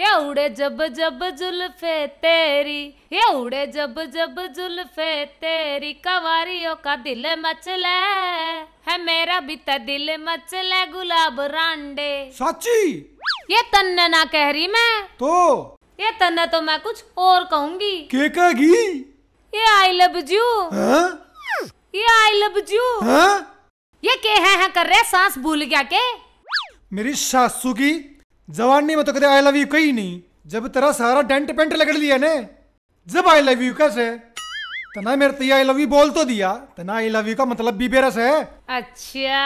ये उड़े जब जब जुल्फे तेरी ये उड़े जब जब जुल्फे तेरी कवारियों का दिल मचले है मेरा भी तो दिल मचले गुलाब रांडे सच्ची ये तन्ने ना कह रही मैं तो ये तन्ने तो मैं कुछ और कहूंगी के कहगी ये आई लव यू ये आई लव यू ये के है, है कर रहे सांस भूल गया के मेरी सासू की जवान नहीं तो कहते आई लव यू कही नहीं जब तेरा सारा डेंट पेंट लगड़ लिया ने जब आई लव यू कैसे तना तो मेरे तो आई लव यू बोल तो दिया तना आई लव यू का मतलब भी बेरस है अच्छा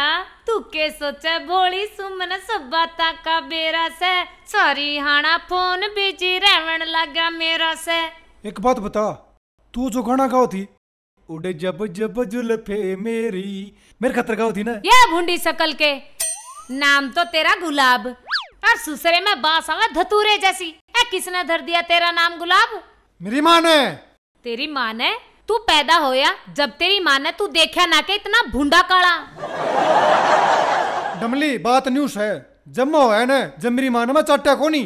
तू के सोचा भोली सुमन सब बाता का बेरस है सॉरी हाना फोन बिजी रहन लगा मेरा से एक बात बता तू जो गाना गाओ थी उड़े जब जब जुल्फे मेरी मेरे खतर गाओ थी ना ये भुंडी सकल के नाम तो तेरा गुलाब और सुसरे में बास आवे धतूरे जैसी ए किसने धर दिया तेरा नाम गुलाब मेरी माँ ने तेरी माँ ने तू पैदा होया जब तेरी माँ ने तू देखा ना के इतना भूडा काला डमली बात न्यूज है जब मैं होया ने जब मेरी माँ ने मैं चाटा कोनी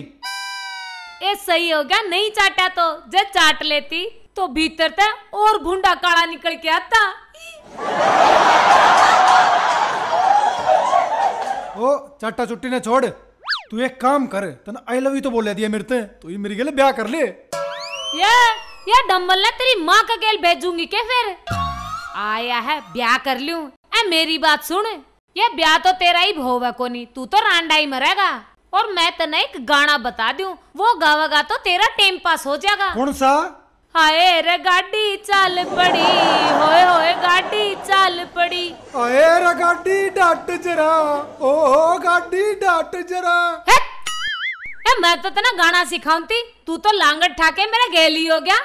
ये सही हो गया नहीं चाटा तो जब चाट लेती तो भीतर ते और भूडा काला निकल के आता ओ चाटा चुट्टी ने छोड़ तू एक काम कर तन आई लव यू तो बोल दिया मेरे ते तो ये मेरी गले ब्याह कर ले ये ये डम्बल ना तेरी माँ का गेल भेजूंगी के फिर आया है ब्याह कर लूं ए मेरी बात सुन ये ब्याह तो तेरा ही भोव है कोनी तू तो रांडा ही मरेगा और मैं तने एक गाना बता दूं वो गावागा तो तेरा टाइम पास हो जाएगा कौन सा हाय रे गाड़ी चल पड़ी होए होए गाड़ी चल पड़ी हाय रे गाड़ी डट जरा ओ हो गाड़ी डट जरा ए मैं तो तना गाना सिखाऊंती तू तो लांगट ठाके मेरा गेली हो गया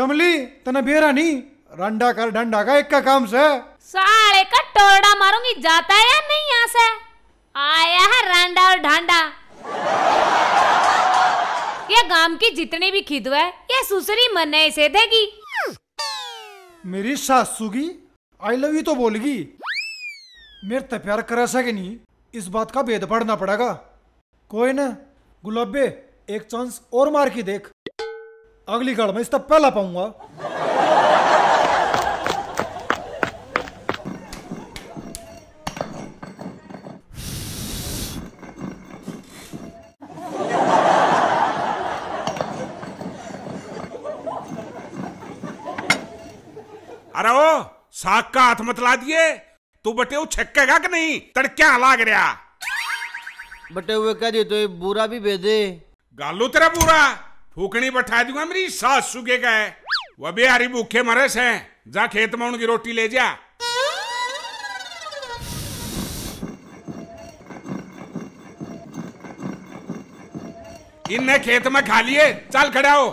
डमली तना बेरा नहीं रंडा कर डंडा का एक का काम से साले का टोड़ा मारूंगी जाता है या नहीं यहाँ से आया है रंडा और ढांडा या गांव की जितने भी खिदवा है या सुसरी मन है देगी मेरी सासू की आई लव यू तो बोलगी मेरे तो प्यार करा सके नहीं इस बात का भेद पड़ना पड़ेगा कोई ना गुलाबे एक चांस और मार के देख अगली गाड़ में इस तब पहला पाऊंगा का हाथ मतला दिए तू बटे वो छक्केगा कि नहीं तड़क्या लाग रहा बटे हुए कह दिए तो ये बुरा भी भेजे गालू तेरा बुरा फूकनी बैठा दूंगा मेरी सास सुखे का है वह बिहारी भूखे मरे से जा खेत में उनकी रोटी ले जा इन्हें खेत में खा लिए चल खड़ा हो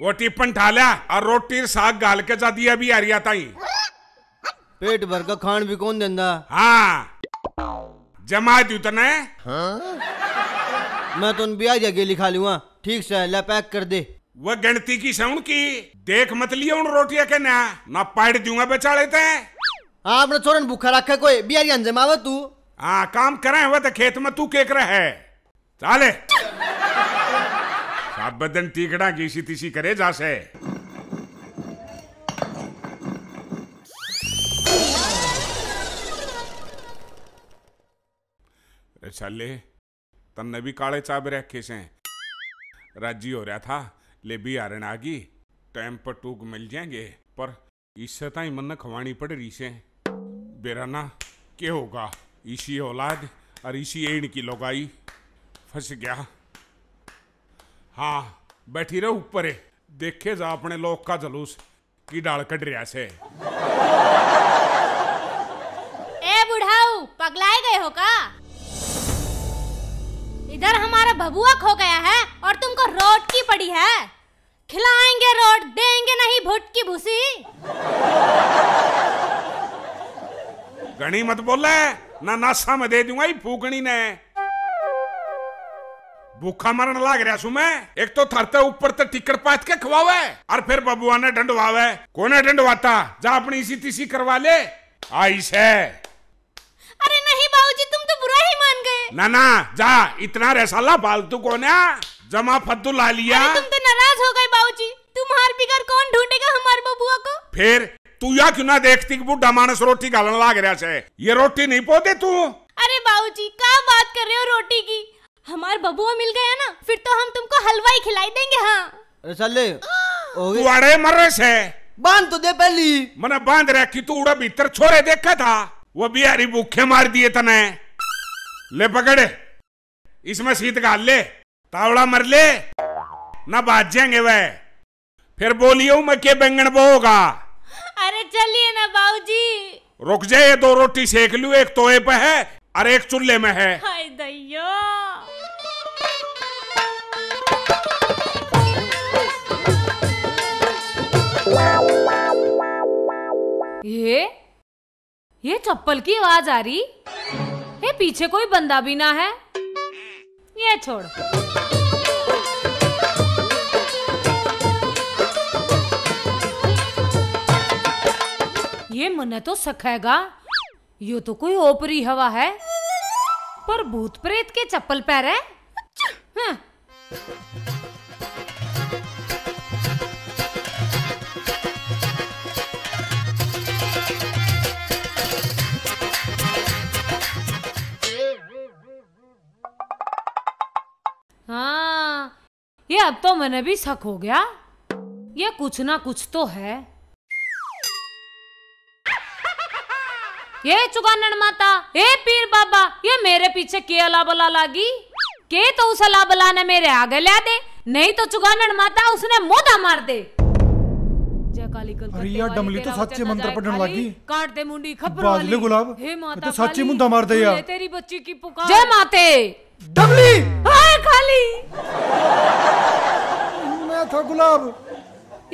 वो टिप्पण ठा लिया और रोटी साग गाल के जा दिया बिहारी आता ही पेट भर का खान भी कौन देंदा हाँ जमा दू है हाँ? मैं तो ब्याह जगह लिखा लूंगा ठीक से ले पैक कर दे वो गणती की सौ की देख मत लियो उन रोटिया के ना मैं पैट दूंगा बेचा लेते हैं हाँ अपने छोरन भूखा रखा कोई बिहारी अंजमावा तू हाँ काम करे हुआ तो खेत में तू केक रहा है चाले सब बदन टीकड़ा घीसी तीसी करे जासे चले तन्ने भी काले चाबे रखे से राजी हो रहा था ले भी आरण आ गई टाइम पर टूक मिल जाएंगे पर इससे तो मन खवानी पड़ रही से बेरा ना के होगा इसी औलाद और इसी एण की लोगाई फंस गया हाँ बैठी रहे ऊपर देखे जा अपने लोग का जलूस की डाल कट रहा से ए बुढ़ाऊ पगलाए गए हो का इधर हमारा भबुआ खो गया है और तुमको रोट की पड़ी है खिलाएंगे रोट देंगे नहीं भुट की भूसी गणी मत बोले ना नासा में दे दूंगा ये फूकनी ने भूखा मरण लाग रहा सु मैं एक तो थरते ऊपर तक टिकट पात के खवावे और फिर बबुआ ने डंडवावे कोने डंडवाता जा अपनी इसी तीसी करवा ले आई से नहीं बाबूजी तुम तो बुरा ही मान गए ना ना जा इतना रसाला फालतू कौन है जमा फद्दू ला लिया तुम तो नाराज हो गए बाबूजी तुम्हार बिगर कौन ढूंढेगा हमारे बबुआ को फिर तू यहाँ क्यों ना देखती कि बुढ़ा मानस रोटी गालन लाग रहा से ये रोटी नहीं पोते तू अरे बाबूजी क्या बात कर रहे हो रोटी की हमारे बबुआ मिल गया ना फिर तो हम तुमको हलवाई खिलाई देंगे हाँ रसले तू मर से बांध तो दे पहली मैंने बांध कि तू उड़ा भीतर छोरे देखा था वो बिहारी भूखे मार दिए तने ले पकड़े इसमें सीत गाल ले तावड़ा मर ले ना बाज जाएंगे वे फिर बोलियो मैं के बैंगन बोगा अरे चलिए ना बाबूजी रुक जाए दो रोटी सेक लू एक तोए पे है और एक चूल्हे में है हाय ये ये चप्पल की आवाज आ रही ये पीछे कोई बंदा भी ना है ये छोड़ ये मन तो सखेगा यो तो कोई ओपरी हवा है पर भूत प्रेत के चप्पल पैर है हाँ। ये अब तो मैंने भी शक हो गया ये कुछ ना कुछ तो है ये चुगानन माता ये पीर बाबा ये मेरे पीछे के अला बला लागी के तो उस अला बला ने मेरे आगे ला दे नहीं तो चुगानन माता उसने मोदा मार दे अरे यार डमली तो सच्चे मंत्र पढ़ने लगी काट दे मुंडी खबर वाली गुलाब हे तो माता तो सच्ची मुंडा मार दे यार तेरी बच्ची की पुकार जय माते डमली हाँ? खा ली मैं था गुलाब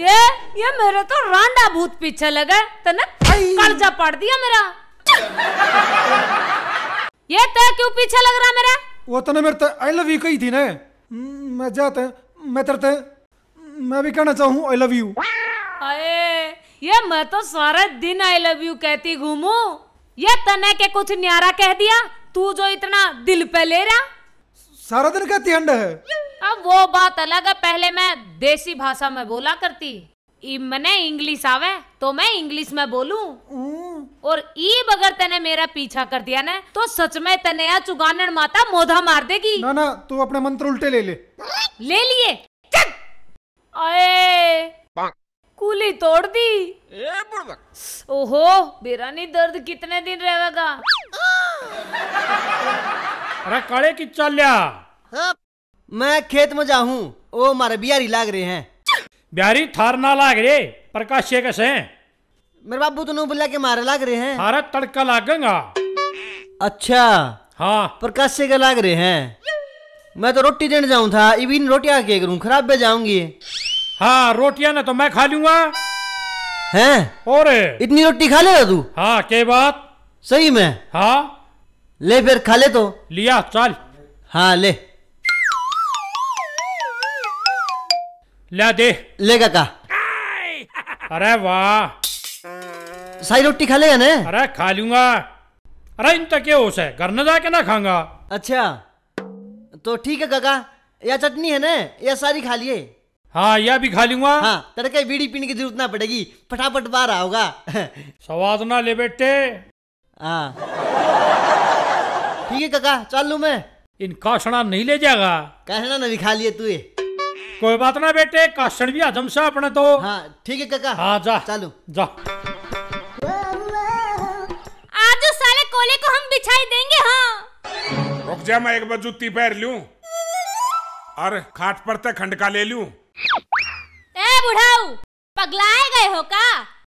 ये ये मेरे तो रांडा भूत पीछे लगा तने कर्जा पड़ दिया मेरा ये तो क्यों पीछे लग रहा मेरा वो तने मेरे आई लव यू कही थी ना मैं जाते मैं तरते मैं भी कहना चाहूँ आई लव यू अरे ये मैं तो सारे दिन आई लव यू कहती घूमू ये तने के कुछ न्यारा कह दिया तू जो इतना दिल पे ले रहा सारा दिन कहती हंड है अब वो बात अलग है पहले मैं देसी भाषा में बोला करती मैंने इंग्लिश आवे तो मैं इंग्लिश में बोलूं हम्म। और ई अगर तेने मेरा पीछा कर दिया ना तो सच में तने या चुगानन माता मोधा मार देगी ना ना तू अपने मंत्र उल्टे ले ले ले लिए अरे कुली तोड़ दी ओहो बेरानी दर्द कितने दिन रहेगा अरे काले की चल लिया हाँ, मैं खेत में जाऊं ओ मारे बिहारी लाग रहे हैं बिहारी थार ना लाग रहे प्रकाश से कैसे मेरे बाबू तो बुला के मारे लाग रहे हैं अरे तड़का लागेगा अच्छा हाँ प्रकाश से लाग रहे हैं मैं तो रोटी देने जाऊं था इविन रोटियां के करूं खराब बे जाऊंगी हाँ रोटियां ना तो मैं खा लूंगा हैं और इतनी रोटी खा ले तू हाँ के बात सही में हाँ ले फिर खा ले तो लिया चल हाँ ले ले दे ले काका अरे वाह सारी रोटी खा लेगा ना अरे खा लूंगा अरे इन तक होश है घर ना जाके ना खाऊंगा अच्छा तो ठीक है काका यह चटनी है ना यह सारी खा लिए हाँ यह भी खा लूंगा हाँ तड़के बीड़ी पीने की जरूरत ना पड़ेगी फटाफट बाहर आओगा स्वाद ना ले बेटे हाँ ठीक है काका चल लू मैं इन कासना नहीं ले जाएगा कहना ना दिखा लिए तू कोई बात ना बेटे कासन भी आजम सा अपने तो हाँ ठीक है काका हाँ जा चलो जा आज साले कोले को हम बिछाई देंगे हाँ रुक जा मैं एक बार जूती पैर लूं और खाट पर तक खंड का ले लूं ए बुढ़ाऊ पगलाए गए हो का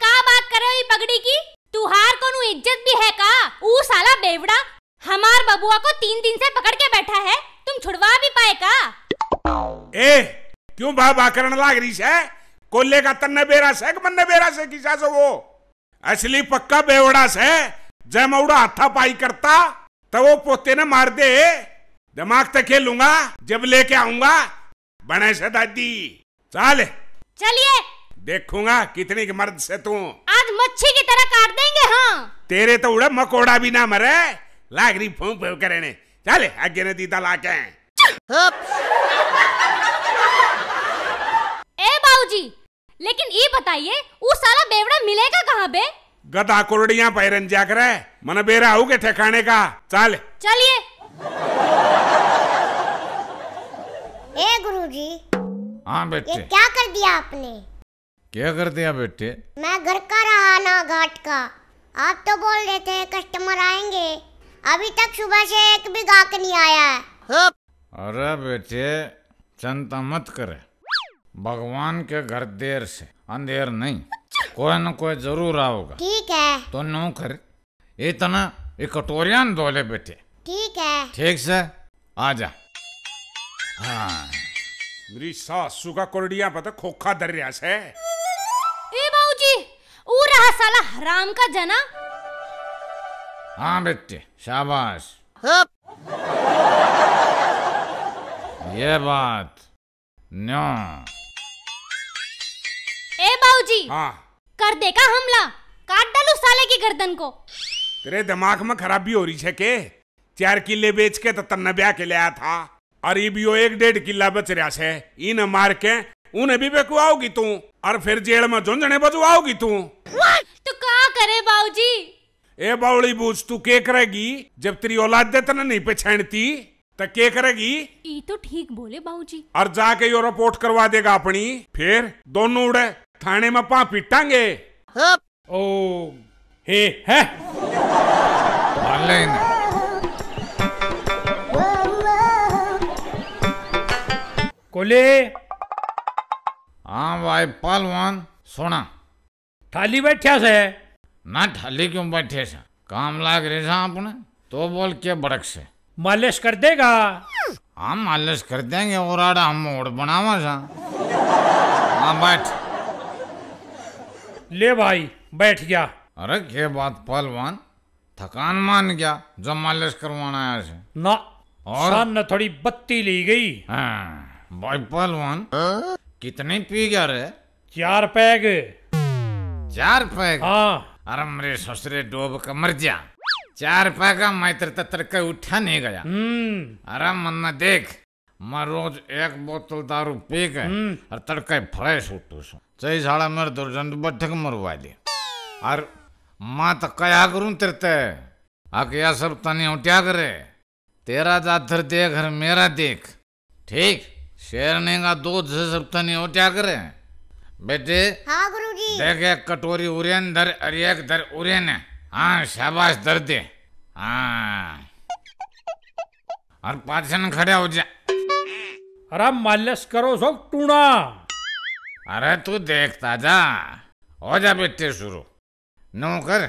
का बात कर रहे हो ये पगड़ी की तुहार को इज्जत भी है का ऊ साला बेवड़ा हमार बबुआ को तीन दिन से पकड़ के बैठा है तुम छुड़वा भी पाए का ए क्यों बा बाकरण लाग रही है कोल्ले का तन्ने बेरा से मन्ने बेरा से किसा से वो असली पक्का बेवड़ा से जय मऊड़ा हाथा पाई करता तो वो पोते ने मार दे दिमाग तक खेलूंगा जब लेके आऊंगा बने से दादी चल चलिए देखूंगा कितनी मर्द से तू आज मच्छी की तरह काट देंगे हाँ तेरे तो उड़ा मकोड़ा भी ना मरे લાગરી ફોન ફેવ કરે ને आगे ने दीदा लाके ए बाऊजी लेकिन ये बताइए वो साला बेवड़ा मिलेगा कहाँ बे गदा कोरडिया पैरन जा जाकर मन बेरा हो गए ठिकाने का चल चलिए ए गुरुजी हाँ बेटे ये क्या कर दिया आपने क्या कर दिया बेटे मैं घर का रहा ना घाट का आप तो बोल रहे थे कस्टमर आएंगे अभी तक सुबह से एक भी गाक नहीं आया है अरे बेटे चिंता मत करे भगवान के घर देर से अंधेर नहीं कोई न कोई जरूर आओगा ठीक है तो नो कर इतना एक कटोरिया धोले बेटे ठीक है ठीक से आ जा हाँ मेरी सासू का कोरडिया पता खोखा दर्या से ए बाबूजी ऊ रहा साला हराम का जना हाँ बेटे शाबाश ये बात न्यो ए बाबूजी हाँ कर देगा हमला काट डालू साले की गर्दन को तेरे दिमाग में खराबी हो रही है के चार किले बेच के तो तन्ना के के लिया था और ये भी वो एक डेढ़ किला बच रहा से इन मार के उन्हें भी बेकुआओगी तू और फिर जेल में झुंझने बजवाओगी तू तो क्या करे बाबूजी ए बावली बूझ तू के करेगी जब तेरी औलाद दे ना नहीं पहचानती तो के करेगी ई तो ठीक बोले बाबूजी और जाके यो रिपोर्ट करवा देगा अपनी फिर दोनों उड़े थाने में पा पिटांगे ओ हे है कोले हाँ भाई पहलवान सोना थाली बैठा से ना ढली क्यों बैठे सा काम लाग रहे सा अपने तो बोल के बड़क से मालिश कर देगा हम हाँ, मालिश कर देंगे और आड़ा हम मोड़ बनावा सा हाँ बैठ ले भाई बैठ गया अरे के बात पहलवान थकान मान गया जब मालिश करवाना आया से ना और न थोड़ी बत्ती ली गई हाँ, भाई पहलवान कितने पी गया रे चार पैग चार पैग हाँ अरे ससुरे डूब कर मर जा चार पैगा मैं तेरे तत्र उठा नहीं गया हम्म। अरे मन्ना देख मैं रोज एक बोतल दारू पी के हम्म। और तड़के फ्रेश उठू सू सही साला मेरे दुर्जन बैठक मरवा दी और माँ तो कया करूं तेरे ते आके या सब तनी उठा करे तेरा जाधर देख और मेरा देख ठीक शेर का दूध से सब तनी उठा करे बेटे हाँ गुरुजी देख एक कटोरी उरेन दर और एक दर उरेन हाँ शाबाश दर दे हाँ और पाचन खड़े हो जा अरे मालिश करो सब टूणा अरे तू देखता जा हो जा बेटे शुरू नो कर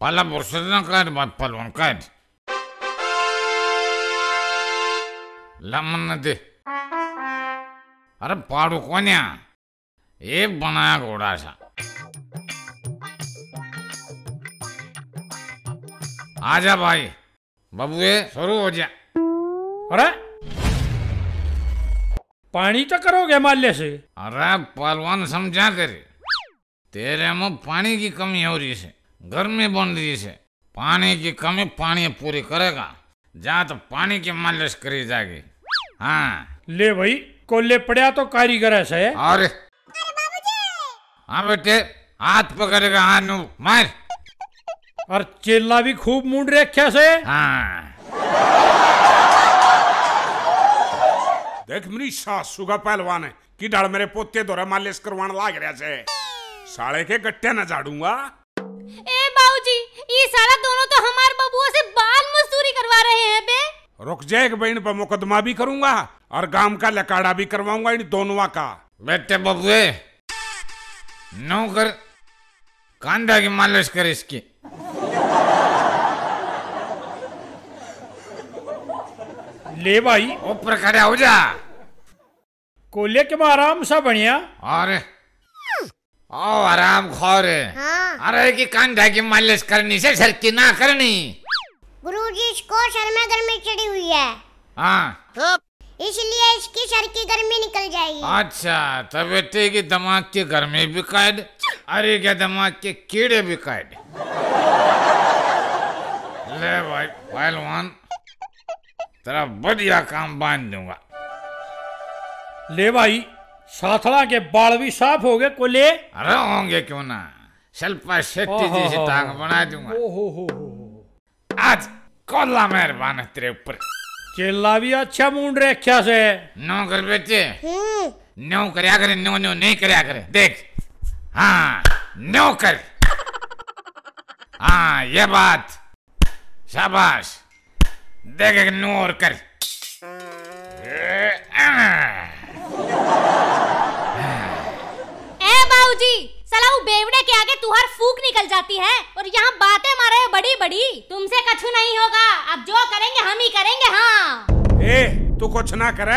पला न कर मत पलवन कर लमन दे अरे पाड़ू कौन एक बनाया घोड़ा सा आजा भाई बबुए शुरू हो जा अरे पानी तो करोगे माल्य से अरे पहलवान समझा तेरे तेरे में पानी की कमी हो रही है गर्मी बन रही है पानी की कमी पानी पूरी करेगा जा तो पानी की मालिश करी जाएगी हाँ ले भाई कोल्ले पड़ा तो कारीगर है अरे हाँ बेटे हाथ पकड़ेगा हानू मार और चेला भी खूब मुंड रखा से हाँ देख मेरी सासू का पहलवान है कि डाल मेरे पोते दौरा मालिश करवाने लाग रहा से साले के गट्टे न झाड़ूंगा ए बाबूजी ये साला दोनों तो हमारे बबुआ से बाल मजदूरी करवा रहे हैं बे रुक जाए एक बहन पर मुकदमा भी करूंगा और गांव का लकाड़ा भी करवाऊंगा इन दोनों का बेटे बबुए नौकर कांदा की मालिश कर इसकी ले भाई ऊपर खड़ा हो जा कोले के में आराम सा बढ़िया अरे आओ आराम खोर हाँ। अरे की कांधा की मालिश करनी से सर की ना करनी गुरु जी इसको शर्मा गर्मी चढ़ी हुई है हाँ तो इसलिए इसकी सर की गर्मी निकल जाएगी अच्छा तो बेटे की दिमाग की गर्मी भी कैद अरे क्या दिमाग के कीड़े भी कैद ले भाई पहलवान तेरा बढ़िया काम बांध दूंगा ले भाई साथड़ा के बाल भी साफ हो गए को ले अरे होंगे क्यों ना शिल्पा शेट्टी जी से टांग बना दूंगा आज कोला मेहरबान है तेरे ऊपर चेला भी अच्छा मूड रखा से नौ कर बेटे हम्म। नौ करया करे नौ नौ नहीं करया करे देख हाँ नौ कर हाँ ये बात शाबाश देख एक नौ और कर ए बाबूजी बेवड़े के आगे तुहार फूक निकल जाती है और यहाँ बातें मारे बड़ी बड़ी तुमसे कछु नहीं होगा अब जो करेंगे हम ही करेंगे हाँ ए तू कुछ ना करे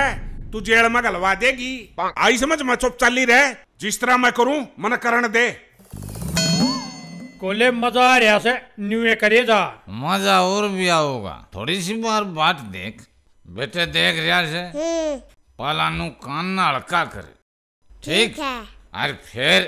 तू जेल में गलवा देगी आई समझ मैं चुप चली रहे जिस तरह मैं करूँ मन करण दे कोले मजा आ रहा से न्यू करिए जा मजा और भी आओगा थोड़ी सी बार बात देख बेटे देख रहा से हम्म। पाला नु कान ना अड़का कर ठीक है और फिर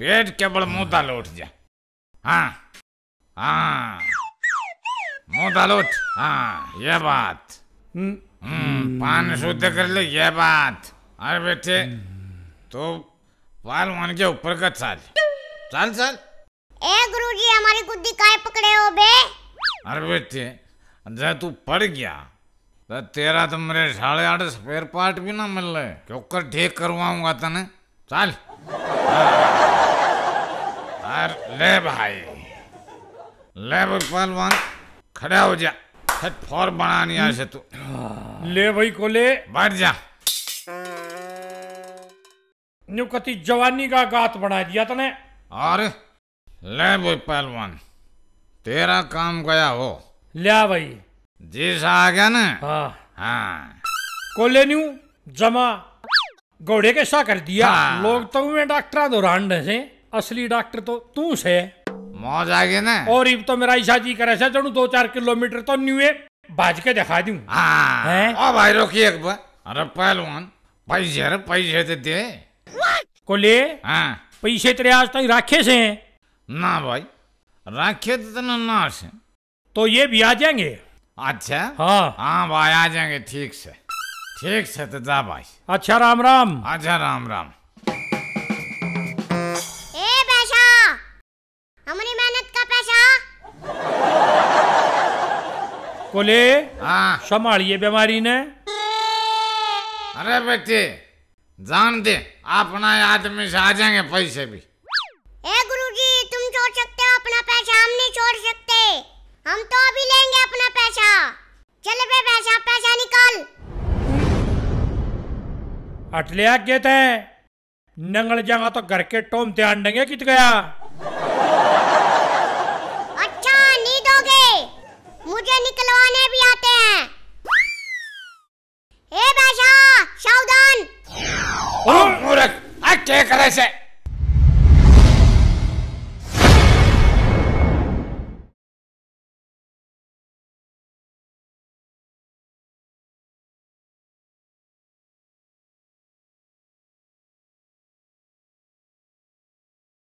पेट के बल मुंह दाल जा हाँ हाँ मुंह दाल हाँ ये बात हम्म। हम्म, पान शुद्ध कर ले ये बात अरे बेटे तो मान के ऊपर का चाल चाल चाल ए गुरुजी हमारी गुद्दी काय पकड़े हो बे अरे बेटे जब तू पड़ गया तो तेरा तो मेरे साढ़े आठ स्पेयर पार्ट भी ना मिल रहे क्योंकि ठीक करवाऊंगा तने चल हाँ। और ले भाई ले पहलवान खड़ा हो जा फोर बनानी यहाँ से तू ले भाई को ले बैठ जा न्यू कति जवानी का गात बना दिया तने और ले भाई पहलवान तेरा काम गया हो लिया भाई जीस आ गया ना हाँ हाँ को ले न्यू जमा घोड़े के सा कर दिया हाँ। लोग तो मैं डॉक्टर दो दौरान से असली डॉक्टर तो तू से मौज आ गई ना और इब तो मेरा ईशा जी करे चढ़ू दो चार किलोमीटर तो न्यू है भाज के दिखा दू हाँ। भाई रोकी एक बार अरे पहलवान पैसे अरे पैसे तो दे दे कोले हाँ। पैसे तेरे आज तक राखे से ना भाई राखे तो ना से तो ये भी आ जाएंगे अच्छा हाँ हाँ भाई आ जाएंगे ठीक से ठीक से तो जा भाई अच्छा राम राम अच्छा राम राम कोले हाँ संभालिए बीमारी ने अरे बेटे जान दे अपना आदमी से आ जाएंगे पैसे भी ए गुरुजी तुम छोड़ सकते हो अपना पैसा हम नहीं छोड़ सकते हम तो अभी लेंगे अपना पैसा चल बे पैसा पैसा निकाल अटलिया कहते हैं नंगल जाऊंगा तो घर के टोम ध्यान देंगे कित गया निकलवाने भी आते हैं ए बादशाह सावधान ओ मूर्ख आ के करे से